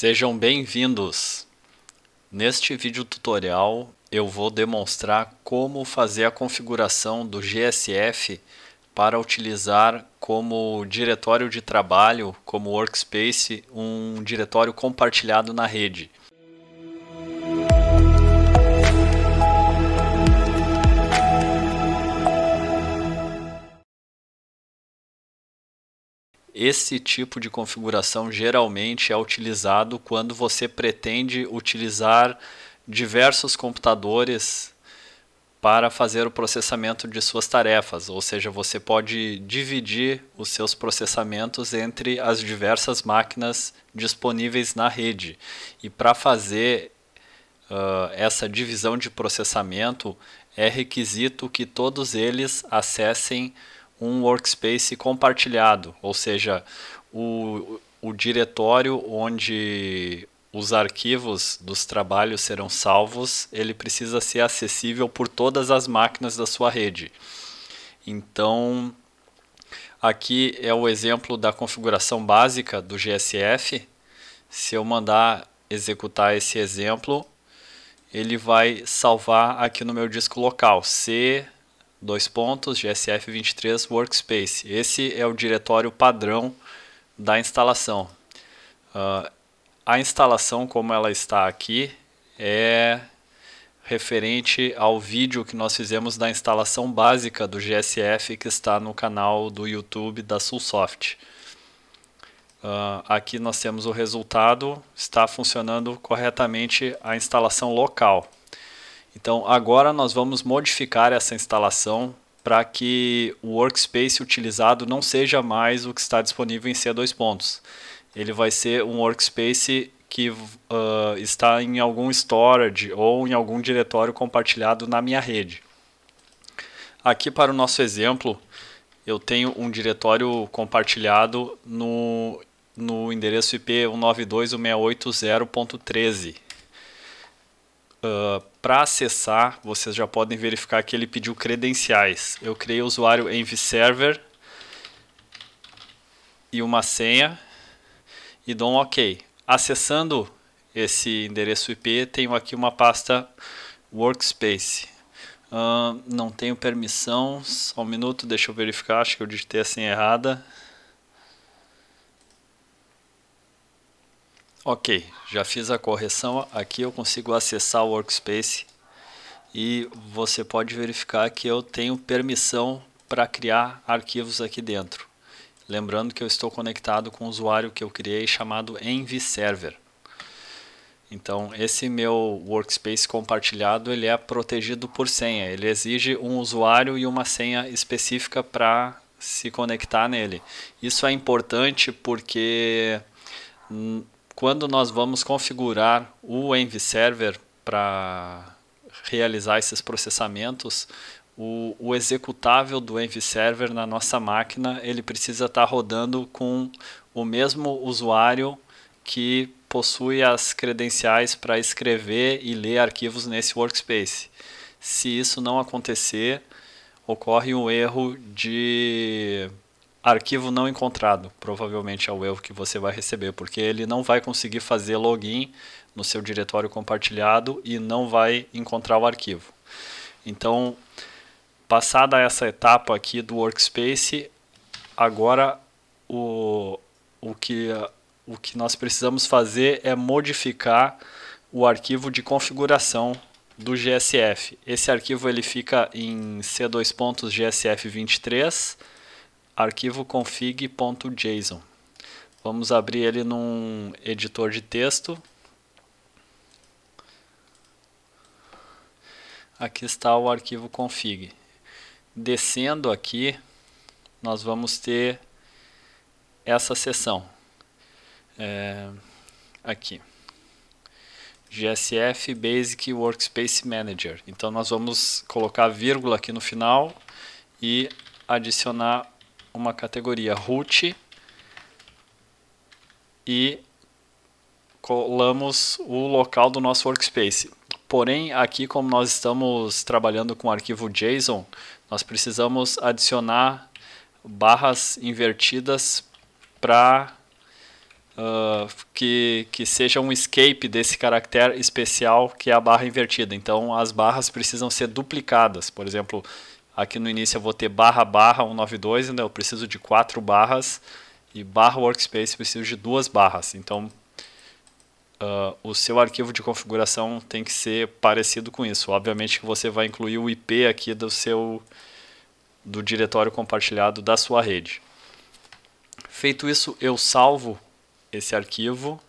Sejam bem-vindos! Neste vídeo tutorial eu vou demonstrar como fazer a configuração do GSF para utilizar como diretório de trabalho, como workspace, um diretório compartilhado na rede. esse tipo de configuração geralmente é utilizado quando você pretende utilizar diversos computadores para fazer o processamento de suas tarefas, ou seja, você pode dividir os seus processamentos entre as diversas máquinas disponíveis na rede. E para fazer uh, essa divisão de processamento, é requisito que todos eles acessem um workspace compartilhado, ou seja, o, o diretório onde os arquivos dos trabalhos serão salvos, ele precisa ser acessível por todas as máquinas da sua rede. Então, aqui é o exemplo da configuração básica do GSF. Se eu mandar executar esse exemplo, ele vai salvar aqui no meu disco local, C dois pontos, GSF23 Workspace. Esse é o diretório padrão da instalação. Uh, a instalação, como ela está aqui, é referente ao vídeo que nós fizemos da instalação básica do GSF que está no canal do YouTube da Sulsoft. Uh, aqui nós temos o resultado, está funcionando corretamente a instalação local. Então agora nós vamos modificar essa instalação para que o workspace utilizado não seja mais o que está disponível em C2 pontos. Ele vai ser um workspace que uh, está em algum storage ou em algum diretório compartilhado na minha rede. Aqui para o nosso exemplo, eu tenho um diretório compartilhado no, no endereço IP 192.168.0.13. Uh, ah, para acessar, vocês já podem verificar que ele pediu credenciais. Eu criei o usuário env server e uma senha e dou um OK. Acessando esse endereço IP, tenho aqui uma pasta workspace. Uh, não tenho permissão, só um minuto, deixa eu verificar, acho que eu digitei a senha errada. Ok, já fiz a correção. Aqui eu consigo acessar o workspace e você pode verificar que eu tenho permissão para criar arquivos aqui dentro. Lembrando que eu estou conectado com o usuário que eu criei chamado EnviServer. Então esse meu workspace compartilhado ele é protegido por senha. Ele exige um usuário e uma senha específica para se conectar nele. Isso é importante porque hum, quando nós vamos configurar o Env Server para realizar esses processamentos, o, o, executável do Env Server na nossa máquina ele precisa estar tá rodando com o mesmo usuário que possui as credenciais para escrever e ler arquivos nesse workspace. Se isso não acontecer, ocorre um erro de arquivo não encontrado, provavelmente é o erro que você vai receber, porque ele não vai conseguir fazer login no seu diretório compartilhado e não vai encontrar o arquivo. Então, passada essa etapa aqui do workspace, agora o, o, que, o que nós precisamos fazer é modificar o arquivo de configuração do GSF. Esse arquivo ele fica em c2.gsf23 arquivo config.json. Vamos abrir ele num editor de texto. Aqui está o arquivo config. Descendo aqui, nós vamos ter essa seção. É, aqui. GSF Basic Workspace Manager. Então nós vamos colocar vírgula aqui no final e adicionar uma categoria root e colamos o local do nosso workspace. Porém, aqui como nós estamos trabalhando com o arquivo JSON, nós precisamos adicionar barras invertidas para uh, ah, que, que seja um escape desse caractere especial que é a barra invertida. Então, as barras precisam ser duplicadas. Por exemplo, Aqui no início eu vou ter barra barra 192, então eu preciso de quatro barras e barra workspace preciso de duas barras. Então uh, o seu arquivo de configuração tem que ser parecido com isso. Obviamente que você vai incluir o IP aqui do seu do diretório compartilhado da sua rede. Feito isso, eu salvo esse arquivo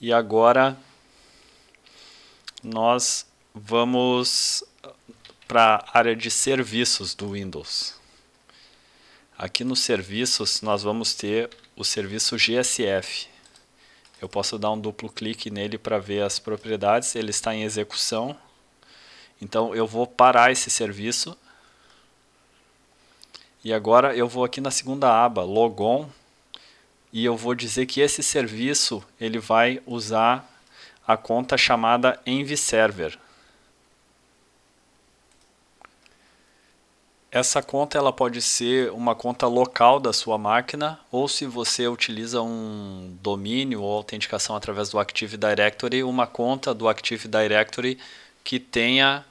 e agora nós vamos para a área de serviços do Windows. Aqui nos serviços nós vamos ter o serviço GSF. Eu posso dar um duplo clique nele para ver as propriedades, ele está em execução. Então eu vou parar esse serviço. E agora eu vou aqui na segunda aba, Logon, e eu vou dizer que esse serviço ele vai usar a conta chamada EnviServer. Server. Essa conta ela pode ser uma conta local da sua máquina ou se você utiliza um domínio ou autenticação através do Active Directory, uma conta do Active Directory que tenha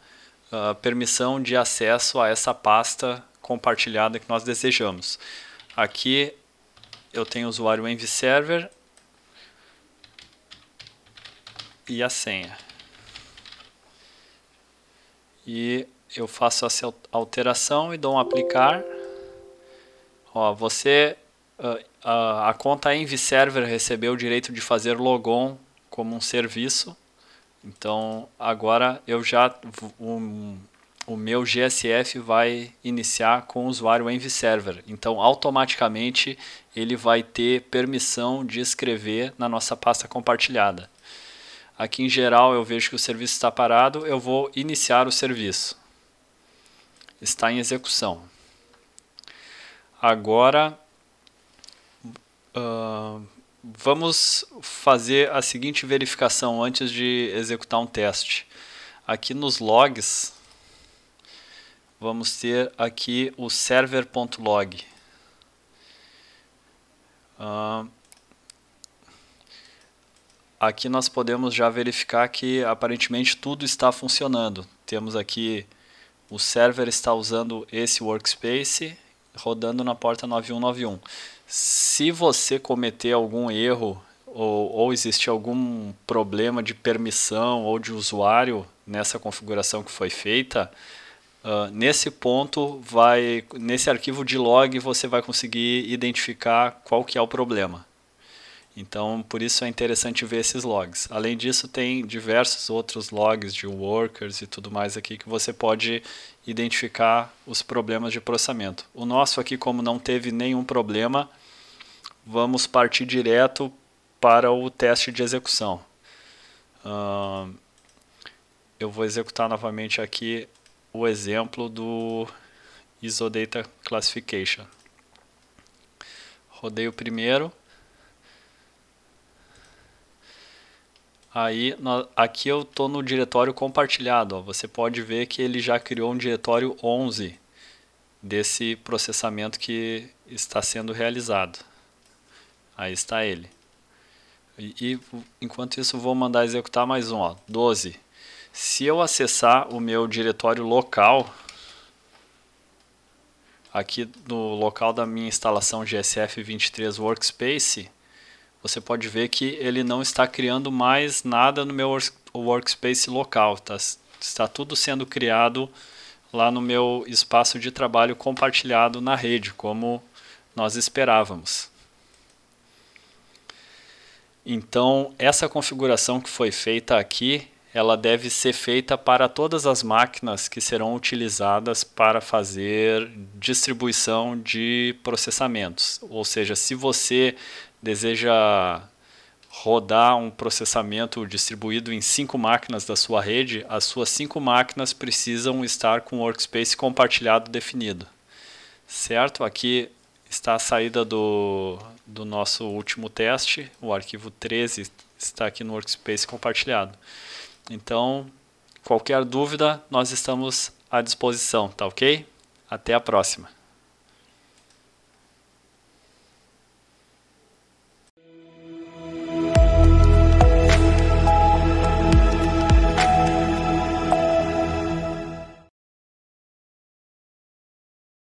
uh, permissão de acesso a essa pasta compartilhada que nós desejamos. Aqui eu tenho o usuário env server e a senha. E eu faço essa alteração e dou um aplicar. Ó, você a, ah, ah, a conta envServer recebeu o direito de fazer logon como um serviço. Então agora eu já o meu GSF vai iniciar com o usuário envServer. Então automaticamente ele vai ter permissão de escrever na nossa pasta compartilhada. Aqui em geral eu vejo que o serviço está parado, eu vou iniciar o serviço está em execução. Agora uh, vamos fazer a seguinte verificação antes de executar um teste. Aqui nos logs vamos ter aqui o server.log. Uh, ah, aqui nós podemos já verificar que aparentemente tudo está funcionando. Temos aqui o server está usando esse workspace rodando na porta 9191. Se você cometer algum erro ou, ou existir algum problema de permissão ou de usuário nessa configuração que foi feita, uh, nesse ponto vai, nesse arquivo de log você vai conseguir identificar qual que é o problema. Então, por isso é interessante ver esses logs. Além disso, tem diversos outros logs de workers e tudo mais aqui que você pode identificar os problemas de processamento. O nosso aqui, como não teve nenhum problema, vamos partir direto para o teste de execução. Uh, eu vou executar novamente aqui o exemplo do isodata classification. Rodei o primeiro Aí, aqui eu estou no diretório compartilhado. Ó. Você pode ver que ele já criou um diretório 11 desse processamento que está sendo realizado. Aí está ele. E, e enquanto isso, vou mandar executar mais um, ó, 12. Se eu acessar o meu diretório local, aqui no local da minha instalação GSF23 Workspace, você pode ver que ele não está criando mais nada no meu workspace local, tá? está tudo sendo criado lá no meu espaço de trabalho compartilhado na rede, como nós esperávamos. Então, essa configuração que foi feita aqui, ela deve ser feita para todas as máquinas que serão utilizadas para fazer distribuição de processamentos. Ou seja, se você deseja rodar um processamento distribuído em cinco máquinas da sua rede, as suas cinco máquinas precisam estar com o workspace compartilhado definido. Certo? Aqui está a saída do, do nosso último teste, o arquivo 13 está aqui no workspace compartilhado. Então, qualquer dúvida, nós estamos à disposição, tá ok? Até a próxima!